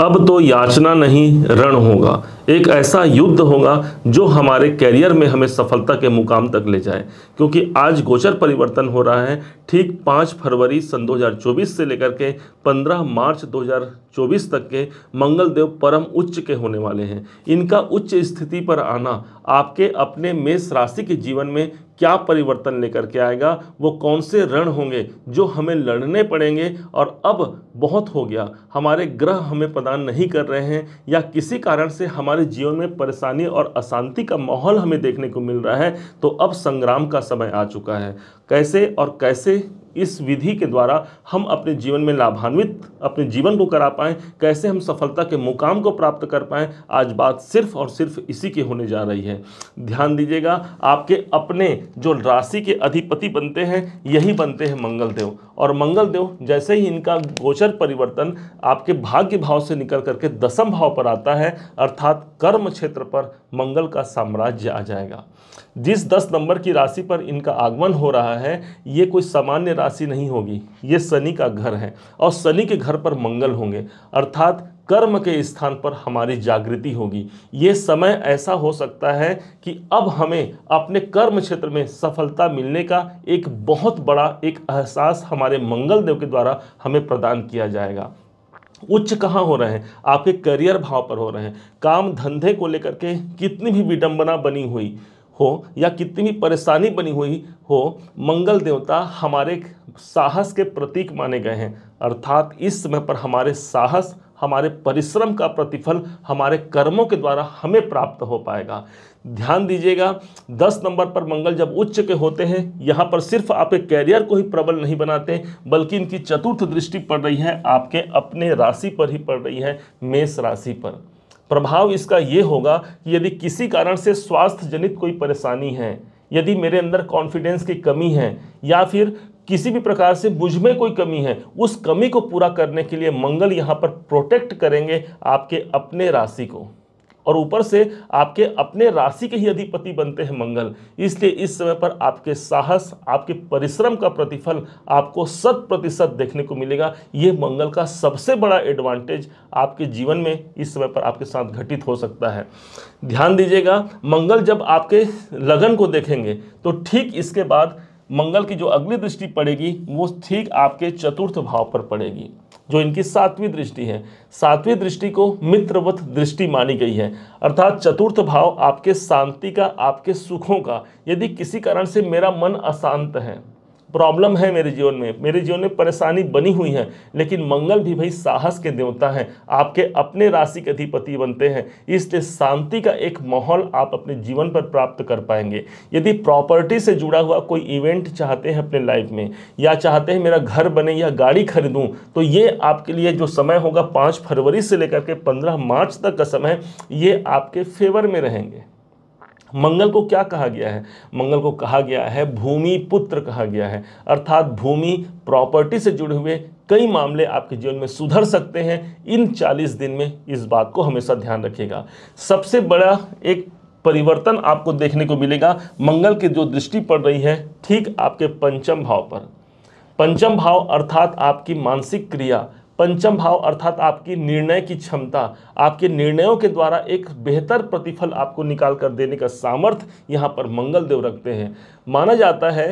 अब तो याचना नहीं रण होगा एक ऐसा युद्ध होगा जो हमारे कैरियर में हमें सफलता के मुकाम तक ले जाए क्योंकि आज गोचर परिवर्तन हो रहा है ठीक 5 फरवरी सन 2024 से लेकर के 15 मार्च 2024 तक के मंगल देव परम उच्च के होने वाले हैं इनका उच्च स्थिति पर आना आपके अपने मेष राशि के जीवन में क्या परिवर्तन लेकर के आएगा वो कौन से रण होंगे जो हमें लड़ने पड़ेंगे और अब बहुत हो गया हमारे ग्रह हमें प्रदान नहीं कर रहे हैं या किसी कारण से हमारे जीवन में परेशानी और अशांति का माहौल हमें देखने को मिल रहा है तो अब संग्राम का समय आ चुका है कैसे और कैसे इस विधि के द्वारा हम अपने जीवन में लाभान्वित अपने जीवन को करा पाएँ कैसे हम सफलता के मुकाम को प्राप्त कर पाएँ आज बात सिर्फ और सिर्फ इसी की होने जा रही है ध्यान दीजिएगा आपके अपने जो राशि के अधिपति बनते हैं यही बनते हैं मंगलदेव और मंगलदेव जैसे ही इनका गोचर परिवर्तन आपके भाग्य भाव से निकल करके दसम भाव पर आता है अर्थात कर्म क्षेत्र पर मंगल का साम्राज्य आ जाएगा जिस दस नंबर की राशि पर इनका आगमन हो रहा है ये कोई सामान्य राशि नहीं होगी ये शनि का घर है और शनि के घर पर मंगल होंगे अर्थात कर्म के स्थान पर हमारी जागृति होगी ये समय ऐसा हो सकता है कि अब हमें अपने कर्म क्षेत्र में सफलता मिलने का एक बहुत बड़ा एक एहसास हमारे मंगल देव के द्वारा हमें प्रदान किया जाएगा उच्च कहाँ हो रहे हैं आपके करियर भाव पर हो रहे हैं काम धंधे को लेकर के कितनी भी विडंबना बनी हुई हो या कितनी भी परेशानी बनी हुई हो मंगल देवता हमारे साहस के प्रतीक माने गए हैं अर्थात इस समय पर हमारे साहस हमारे परिश्रम का प्रतिफल हमारे कर्मों के द्वारा हमें प्राप्त हो पाएगा ध्यान दीजिएगा दस नंबर पर मंगल जब उच्च के होते हैं यहाँ पर सिर्फ आपके कैरियर को ही प्रबल नहीं बनाते बल्कि इनकी चतुर्थ दृष्टि पड़ रही है आपके अपने राशि पर ही पड़ रही है मेष राशि पर प्रभाव इसका ये होगा कि यदि किसी कारण से स्वास्थ्य जनित कोई परेशानी है यदि मेरे अंदर कॉन्फिडेंस की कमी है या फिर किसी भी प्रकार से मुझ में कोई कमी है उस कमी को पूरा करने के लिए मंगल यहाँ पर प्रोटेक्ट करेंगे आपके अपने राशि को और ऊपर से आपके अपने राशि के ही अधिपति बनते हैं मंगल इसलिए इस समय पर आपके साहस आपके परिश्रम का प्रतिफल आपको शत प्रतिशत देखने को मिलेगा ये मंगल का सबसे बड़ा एडवांटेज आपके जीवन में इस समय पर आपके साथ घटित हो सकता है ध्यान दीजिएगा मंगल जब आपके लगन को देखेंगे तो ठीक इसके बाद मंगल की जो अगली दृष्टि पड़ेगी वो ठीक आपके चतुर्थ भाव पर पड़ेगी जो इनकी सातवीं दृष्टि है सातवीं दृष्टि को मित्रवत दृष्टि मानी गई है अर्थात चतुर्थ भाव आपके शांति का आपके सुखों का यदि किसी कारण से मेरा मन अशांत है प्रॉब्लम है मेरे जीवन में मेरे जीवन में परेशानी बनी हुई है लेकिन मंगल भी भाई साहस के देवता हैं आपके अपने राशि के अधिपति बनते हैं इसलिए शांति का एक माहौल आप अपने जीवन पर प्राप्त कर पाएंगे यदि प्रॉपर्टी से जुड़ा हुआ कोई इवेंट चाहते हैं अपने लाइफ में या चाहते हैं मेरा घर बने या गाड़ी खरीदूँ तो ये आपके लिए जो समय होगा पाँच फरवरी से लेकर के पंद्रह मार्च तक का समय ये आपके फेवर में रहेंगे मंगल को क्या कहा गया है मंगल को कहा गया है भूमि पुत्र कहा गया है अर्थात भूमि प्रॉपर्टी से जुड़े हुए कई मामले आपके जीवन में सुधर सकते हैं इन 40 दिन में इस बात को हमेशा ध्यान रखिएगा सबसे बड़ा एक परिवर्तन आपको देखने को मिलेगा मंगल की जो दृष्टि पड़ रही है ठीक आपके पंचम भाव पर पंचम भाव अर्थात आपकी मानसिक क्रिया पंचम भाव अर्थात आपकी निर्णय की क्षमता आपके निर्णयों के द्वारा एक बेहतर प्रतिफल आपको निकाल कर देने का सामर्थ्य यहाँ पर मंगलदेव रखते हैं माना जाता है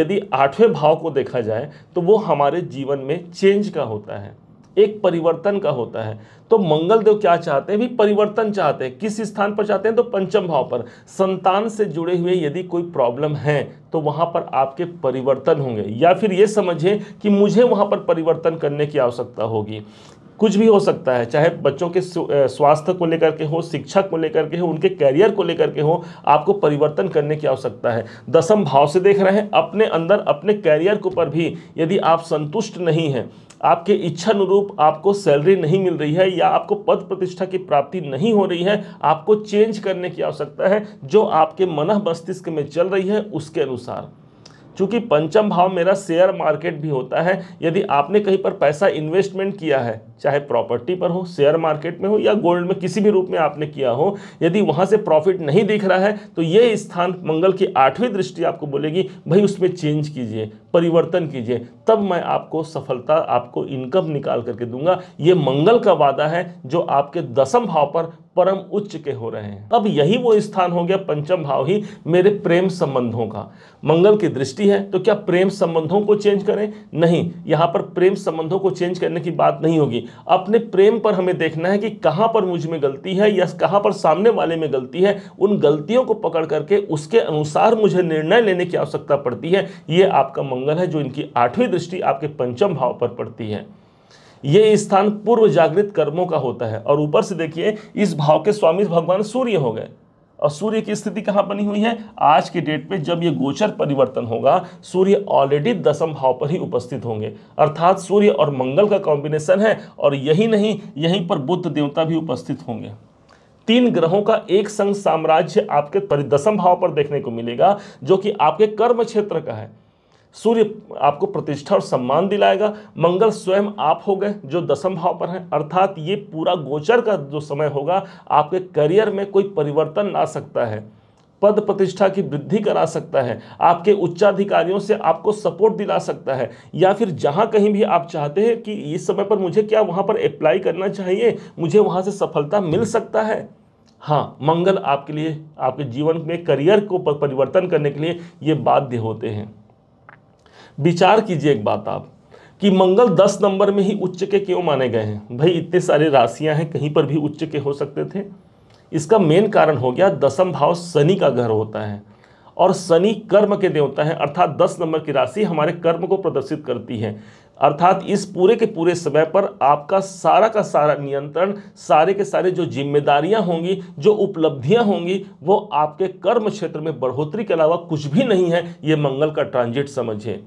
यदि आठवें भाव को देखा जाए तो वो हमारे जीवन में चेंज का होता है एक परिवर्तन का होता है तो मंगल देव क्या चाहते हैं भी परिवर्तन चाहते हैं किस स्थान पर चाहते हैं तो पंचम भाव पर संतान से जुड़े हुए यदि कोई प्रॉब्लम है तो वहां पर आपके परिवर्तन होंगे या फिर ये समझें कि मुझे वहां पर परिवर्तन करने की आवश्यकता होगी कुछ भी हो सकता है चाहे बच्चों के स्वास्थ्य को लेकर के हो शिक्षा को लेकर के हो उनके कैरियर को लेकर के हो आपको परिवर्तन करने की आवश्यकता है दसम भाव से देख रहे हैं अपने अंदर अपने कैरियर के ऊपर भी यदि आप संतुष्ट नहीं हैं आपके इच्छा अनुरूप आपको सैलरी नहीं मिल रही है या आपको पद प्रतिष्ठा की प्राप्ति नहीं हो रही है आपको चेंज करने की आवश्यकता है जो आपके मन मस्तिष्क में चल रही है उसके अनुसार चूंकि पंचम भाव मेरा शेयर मार्केट भी होता है यदि आपने कहीं पर पैसा इन्वेस्टमेंट किया है चाहे प्रॉपर्टी पर हो शेयर मार्केट में हो या गोल्ड में किसी भी रूप में आपने किया हो यदि वहां से प्रॉफिट नहीं दिख रहा है तो ये स्थान मंगल की आठवीं दृष्टि आपको बोलेगी भाई उसमें चेंज कीजिए परिवर्तन कीजिए तब मैं आपको सफलता आपको इनकम निकाल करके दूंगा ये मंगल का वादा है जो आपके दसम भाव पर परम उच्च के हो रहे हैं अब यही वो स्थान हो गया पंचम भाव ही मेरे प्रेम संबंधों का मंगल की दृष्टि है तो क्या प्रेम संबंधों को चेंज करें नहीं यहाँ पर प्रेम संबंधों को चेंज करने की बात नहीं होगी अपने प्रेम पर हमें देखना है कि कहाँ पर मुझ में गलती है या कहाँ पर सामने वाले में गलती है उन गलतियों को पकड़ करके उसके अनुसार मुझे निर्णय लेने की आवश्यकता पड़ती है ये आपका मंगल है जो इनकी आठवीं दृष्टि आपके पंचम भाव पर पड़ती है ये स्थान पूर्व जागृत कर्मों का होता है और ऊपर से देखिए इस भाव के स्वामी भगवान सूर्य हो गए और सूर्य की स्थिति कहाँ बनी हुई है आज के डेट पे जब ये गोचर परिवर्तन होगा सूर्य ऑलरेडी दसम भाव पर ही उपस्थित होंगे अर्थात सूर्य और मंगल का कॉम्बिनेशन है और यही नहीं यहीं पर बुद्ध देवता भी उपस्थित होंगे तीन ग्रहों का एक संघ साम्राज्य आपके दसम भाव पर देखने को मिलेगा जो कि आपके कर्म क्षेत्र का है सूर्य आपको प्रतिष्ठा और सम्मान दिलाएगा मंगल स्वयं आप हो गए जो दसम भाव पर हैं अर्थात ये पूरा गोचर का जो समय होगा आपके करियर में कोई परिवर्तन ला सकता है पद प्रतिष्ठा की वृद्धि करा सकता है आपके उच्चाधिकारियों से आपको सपोर्ट दिला सकता है या फिर जहाँ कहीं भी आप चाहते हैं कि इस समय पर मुझे क्या वहाँ पर अप्लाई करना चाहिए मुझे वहाँ से सफलता मिल सकता है हाँ मंगल आपके लिए आपके जीवन में करियर को परिवर्तन करने के लिए ये बाध्य होते हैं विचार कीजिए एक बात आप कि मंगल दस नंबर में ही उच्च के क्यों माने गए हैं भाई इतने सारे राशियां हैं कहीं पर भी उच्च के हो सकते थे इसका मेन कारण हो गया दसम भाव शनि का घर होता है और शनि कर्म के देवता है अर्थात दस नंबर की राशि हमारे कर्म को प्रदर्शित करती है अर्थात इस पूरे के पूरे समय पर आपका सारा का सारा नियंत्रण सारे के सारे जो जिम्मेदारियां होंगी जो उपलब्धियां होंगी वो आपके कर्म क्षेत्र में बढ़ोतरी के अलावा कुछ भी नहीं है ये मंगल का ट्रांजिट समझें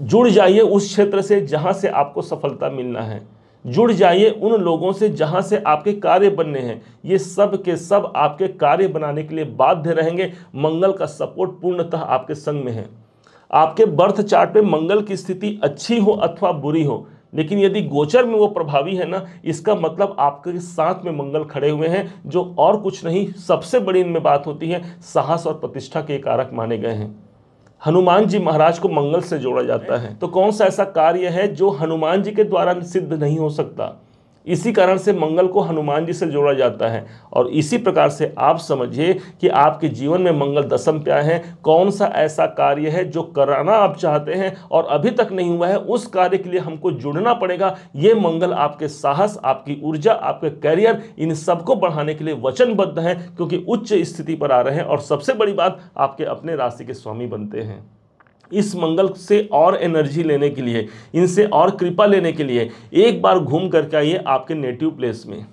जुड़ जाइए उस क्षेत्र से जहाँ से आपको सफलता मिलना है जुड़ जाइए उन लोगों से जहाँ से आपके कार्य बनने हैं ये सब के सब आपके कार्य बनाने के लिए बाध्य रहेंगे मंगल का सपोर्ट पूर्णतः आपके संग में है आपके बर्थ चार्ट पे मंगल की स्थिति अच्छी हो अथवा बुरी हो लेकिन यदि गोचर में वो प्रभावी है ना इसका मतलब आपके साथ में मंगल खड़े हुए हैं जो और कुछ नहीं सबसे बड़ी इनमें बात होती है साहस और प्रतिष्ठा के कारक माने गए हैं हनुमान जी महाराज को मंगल से जोड़ा जाता है हाँ। तो कौन सा ऐसा कार्य है जो हनुमान जी के द्वारा सिद्ध नहीं हो सकता इसी कारण से मंगल को हनुमान जी से जोड़ा जाता है और इसी प्रकार से आप समझिए कि आपके जीवन में मंगल दसम क्या है कौन सा ऐसा कार्य है जो कराना आप चाहते हैं और अभी तक नहीं हुआ है उस कार्य के लिए हमको जुड़ना पड़ेगा ये मंगल आपके साहस आपकी ऊर्जा आपके करियर इन सबको बढ़ाने के लिए वचनबद्ध हैं क्योंकि उच्च स्थिति पर आ रहे हैं और सबसे बड़ी बात आपके अपने राशि के स्वामी बनते हैं इस मंगल से और एनर्जी लेने के लिए इनसे और कृपा लेने के लिए एक बार घूम करके आइए आपके नेटिव प्लेस में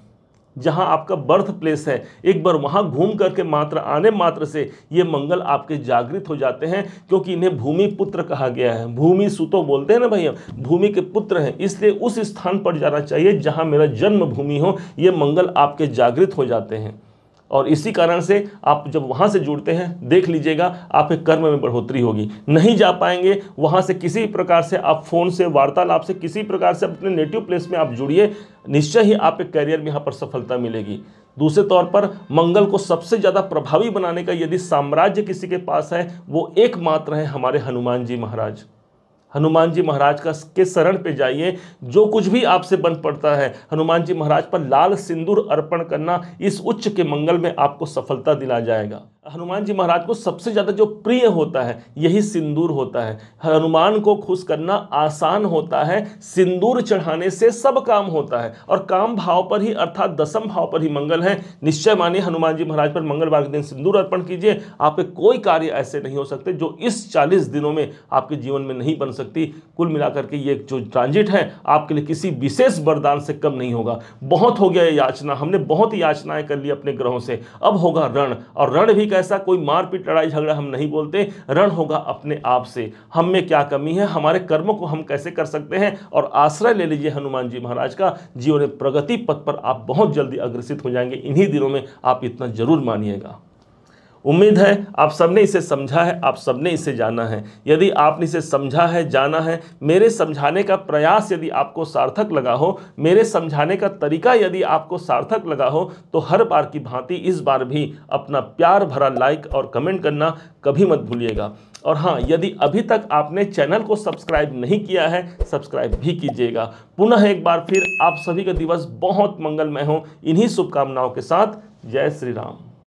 जहां आपका बर्थ प्लेस है एक बार वहां घूम करके मात्र आने मात्र से ये मंगल आपके जागृत हो जाते हैं क्योंकि इन्हें भूमि पुत्र कहा गया है भूमि सुतो बोलते हैं ना भैया भूमि के पुत्र हैं इसलिए उस स्थान पर जाना चाहिए जहां मेरा जन्म भूमि हो ये मंगल आपके जागृत हो जाते हैं और इसी कारण से आप जब वहाँ से जुड़ते हैं देख लीजिएगा आपके कर्म में बढ़ोतरी होगी नहीं जा पाएंगे वहाँ से किसी प्रकार से आप फ़ोन से वार्तालाप से किसी प्रकार से अपने नेटिव प्लेस में आप जुड़िए निश्चय ही आपके करियर में यहाँ पर सफलता मिलेगी दूसरे तौर पर मंगल को सबसे ज़्यादा प्रभावी बनाने का यदि साम्राज्य किसी के पास है वो एकमात्र है हमारे हनुमान जी महाराज हनुमान जी महाराज का के शरण पे जाइए जो कुछ भी आपसे बन पड़ता है हनुमान जी महाराज पर लाल सिंदूर अर्पण करना इस उच्च के मंगल में आपको सफलता दिला जाएगा हनुमान जी महाराज को सबसे ज़्यादा जो प्रिय होता है यही सिंदूर होता है हनुमान को खुश करना आसान होता है सिंदूर चढ़ाने से सब काम होता है और काम भाव पर ही अर्थात दसम भाव पर ही मंगल है निश्चय मानिए हनुमान जी महाराज पर मंगलवार के दिन सिंदूर अर्पण कीजिए आपके कोई कार्य ऐसे नहीं हो सकते जो इस चालीस दिनों में आपके जीवन में नहीं बन सकती कुल मिलाकर के ये जो ट्रांजिट है आपके लिए किसी विशेष वरदान से कम नहीं होगा बहुत हो गया याचना हमने बहुत ही याचनाएं कर ली अपने ग्रहों से अब होगा रण और रण भी कर ऐसा कोई मारपीट लड़ाई झगड़ा हम नहीं बोलते रण होगा अपने आप से हम में क्या कमी है हमारे कर्मों को हम कैसे कर सकते हैं और आश्रय ले लीजिए हनुमान जी महाराज का जीवन प्रगति पथ पर आप बहुत जल्दी अग्रसित हो जाएंगे इन्हीं दिनों में आप इतना जरूर मानिएगा उम्मीद है आप सबने इसे समझा है आप सबने इसे जाना है यदि आपने इसे समझा है जाना है मेरे समझाने का प्रयास यदि आपको सार्थक लगा हो मेरे समझाने का तरीका यदि आपको सार्थक लगा हो तो हर बार की भांति इस बार भी अपना प्यार भरा लाइक और कमेंट करना कभी मत भूलिएगा और हाँ यदि अभी तक आपने चैनल को सब्सक्राइब नहीं किया है सब्सक्राइब भी कीजिएगा पुनः एक बार फिर आप सभी का दिवस बहुत मंगलमय हो इन्हीं शुभकामनाओं के साथ जय श्री राम